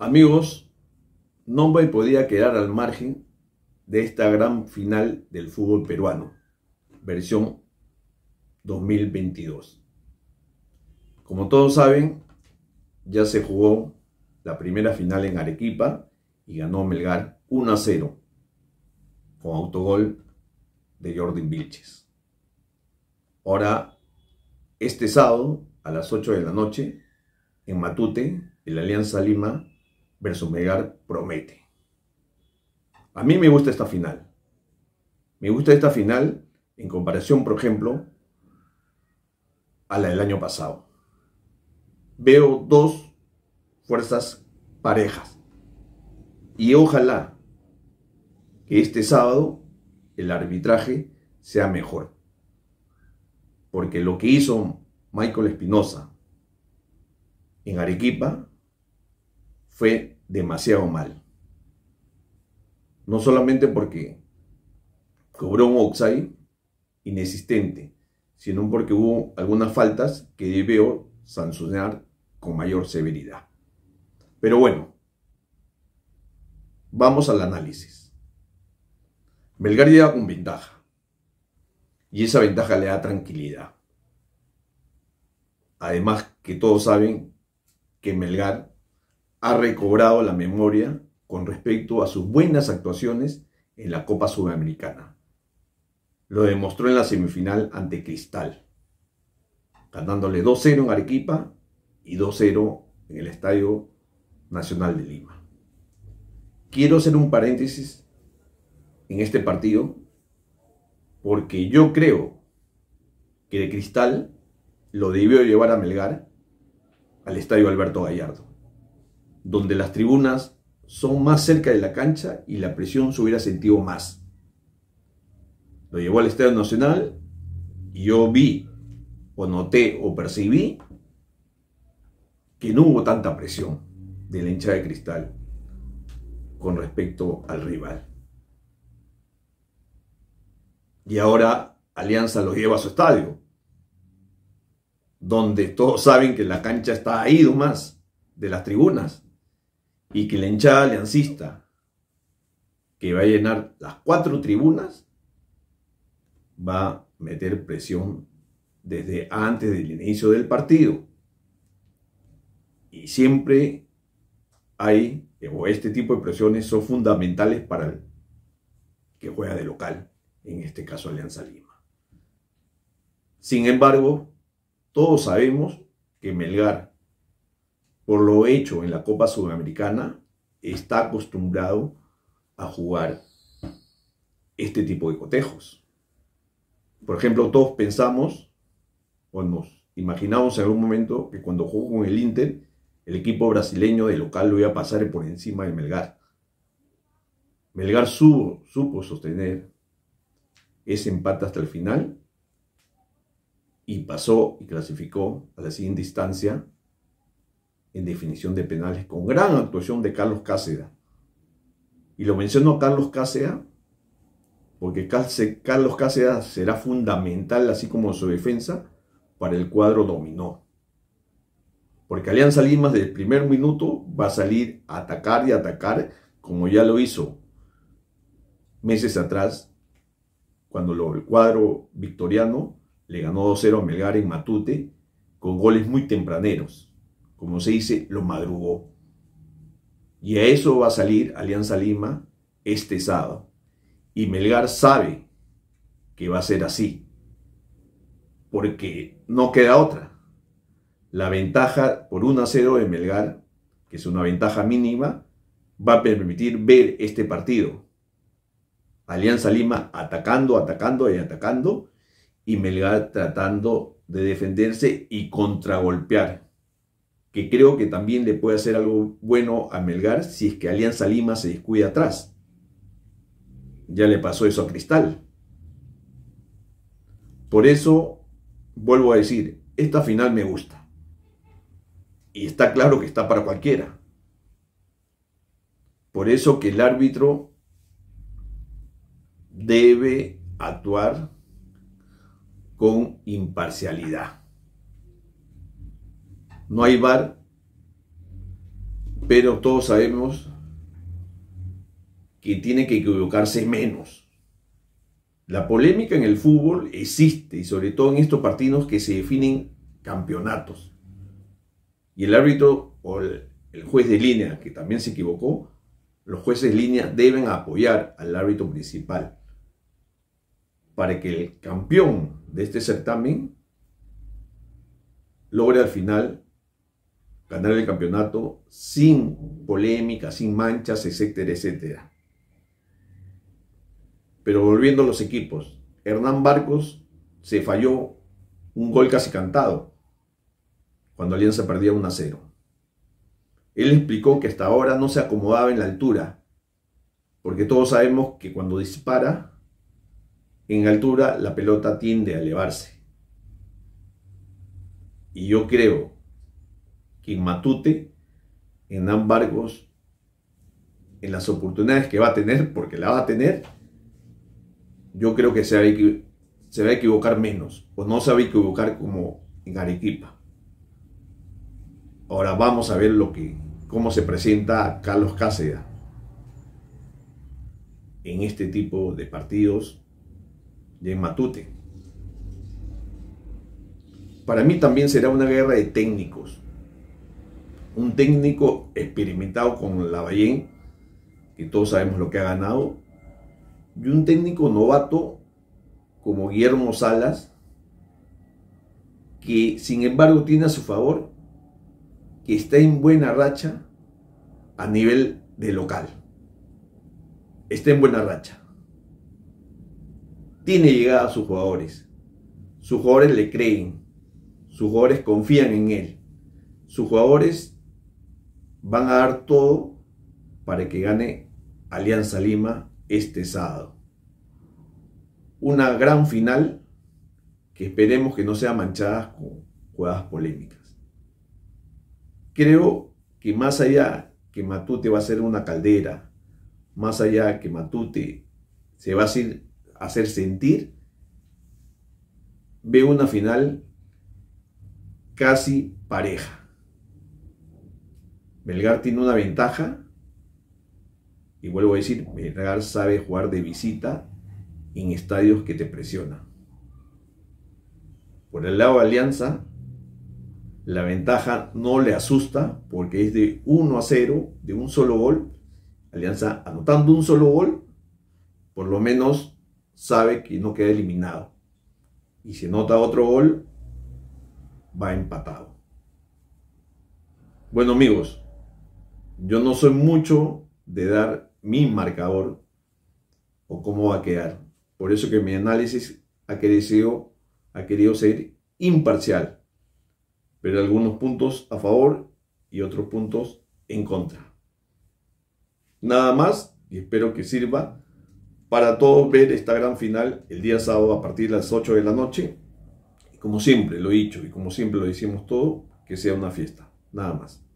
Amigos, Nombay podía quedar al margen de esta gran final del fútbol peruano, versión 2022. Como todos saben, ya se jugó la primera final en Arequipa y ganó Melgar 1 a 0 con autogol de Jordan Vilches. Ahora, este sábado a las 8 de la noche, en Matute, el Alianza Lima versus Megar promete. A mí me gusta esta final. Me gusta esta final en comparación, por ejemplo, a la del año pasado. Veo dos fuerzas parejas. Y ojalá que este sábado el arbitraje sea mejor. Porque lo que hizo Michael Espinosa en Arequipa fue demasiado mal. No solamente porque cobró un Oxai inexistente, sino porque hubo algunas faltas que debió sancionar con mayor severidad. Pero bueno, vamos al análisis. Melgar llega con ventaja. Y esa ventaja le da tranquilidad. Además que todos saben que Melgar ha recobrado la memoria con respecto a sus buenas actuaciones en la Copa Sudamericana. Lo demostró en la semifinal ante Cristal, ganándole 2-0 en Arequipa y 2-0 en el Estadio Nacional de Lima. Quiero hacer un paréntesis en este partido porque yo creo que de Cristal lo debió llevar a Melgar al Estadio Alberto Gallardo donde las tribunas son más cerca de la cancha y la presión se hubiera sentido más. Lo llevó al Estadio Nacional y yo vi, o noté, o percibí que no hubo tanta presión de la hincha de cristal con respecto al rival. Y ahora Alianza lo lleva a su estadio, donde todos saben que la cancha está ahí más de las tribunas y que la hinchada aliancista, que va a llenar las cuatro tribunas, va a meter presión desde antes del inicio del partido. Y siempre hay, eh, o este tipo de presiones son fundamentales para el que juega de local, en este caso Alianza Lima. Sin embargo, todos sabemos que Melgar por lo hecho en la Copa Sudamericana, está acostumbrado a jugar este tipo de cotejos. Por ejemplo, todos pensamos o nos imaginamos en algún momento que cuando jugó con el Inter, el equipo brasileño de local lo iba a pasar por encima de Melgar. Melgar supo sostener ese empate hasta el final y pasó y clasificó a la siguiente instancia en definición de penales con gran actuación de Carlos Cáceres. Y lo menciono a Carlos Cáceres porque Carlos Cáceres será fundamental, así como su defensa, para el cuadro dominó. Porque Alianza Lima desde el primer minuto va a salir a atacar y atacar, como ya lo hizo meses atrás, cuando el cuadro victoriano le ganó 2-0 a Melgar en Matute, con goles muy tempraneros como se dice, lo madrugó. Y a eso va a salir Alianza Lima este sábado. Y Melgar sabe que va a ser así, porque no queda otra. La ventaja por 1 a 0 de Melgar, que es una ventaja mínima, va a permitir ver este partido. Alianza Lima atacando, atacando y atacando, y Melgar tratando de defenderse y contragolpear que creo que también le puede hacer algo bueno a Melgar si es que Alianza Lima se descuida atrás. Ya le pasó eso a Cristal. Por eso, vuelvo a decir, esta final me gusta. Y está claro que está para cualquiera. Por eso que el árbitro debe actuar con imparcialidad no hay bar, pero todos sabemos que tiene que equivocarse menos. La polémica en el fútbol existe y sobre todo en estos partidos que se definen campeonatos. Y el árbitro o el, el juez de línea, que también se equivocó, los jueces de línea deben apoyar al árbitro principal para que el campeón de este certamen logre al final ganar el campeonato sin polémica, sin manchas, etcétera, etcétera. Pero volviendo a los equipos, Hernán Barcos se falló un gol casi cantado cuando Alianza perdía 1 a 0. Él explicó que hasta ahora no se acomodaba en la altura, porque todos sabemos que cuando dispara en altura la pelota tiende a elevarse. Y yo creo en Matute, en Ambargos, en las oportunidades que va a tener, porque la va a tener, yo creo que se va a, equivocar menos, o no se va a equivocar como en Arequipa. Ahora vamos a ver lo que, cómo se presenta Carlos Cáceres en este tipo de partidos de Matute. Para mí también será una guerra de técnicos un técnico experimentado con Lavallén, que todos sabemos lo que ha ganado, y un técnico novato como Guillermo Salas, que sin embargo tiene a su favor que está en buena racha a nivel de local. Está en buena racha. Tiene llegada a sus jugadores. Sus jugadores le creen. Sus jugadores confían en él. Sus jugadores van a dar todo para que gane Alianza Lima este sábado. Una gran final que esperemos que no sea manchada con jugadas polémicas. Creo que más allá que Matute va a ser una caldera, más allá que Matute se va a hacer, hacer sentir, veo una final casi pareja. Melgar tiene una ventaja, y vuelvo a decir, Melgar sabe jugar de visita en estadios que te presiona Por el lado de Alianza, la ventaja no le asusta porque es de 1 a 0, de un solo gol. Alianza anotando un solo gol, por lo menos sabe que no queda eliminado. Y si anota otro gol, va empatado. Bueno amigos, yo no soy mucho de dar mi marcador o cómo va a quedar. Por eso que mi análisis ha querido, ha querido ser imparcial, pero algunos puntos a favor y otros puntos en contra. Nada más y espero que sirva para todos ver esta gran final el día sábado a partir de las 8 de la noche. Como siempre lo he dicho y como siempre lo decimos todo, que sea una fiesta. Nada más.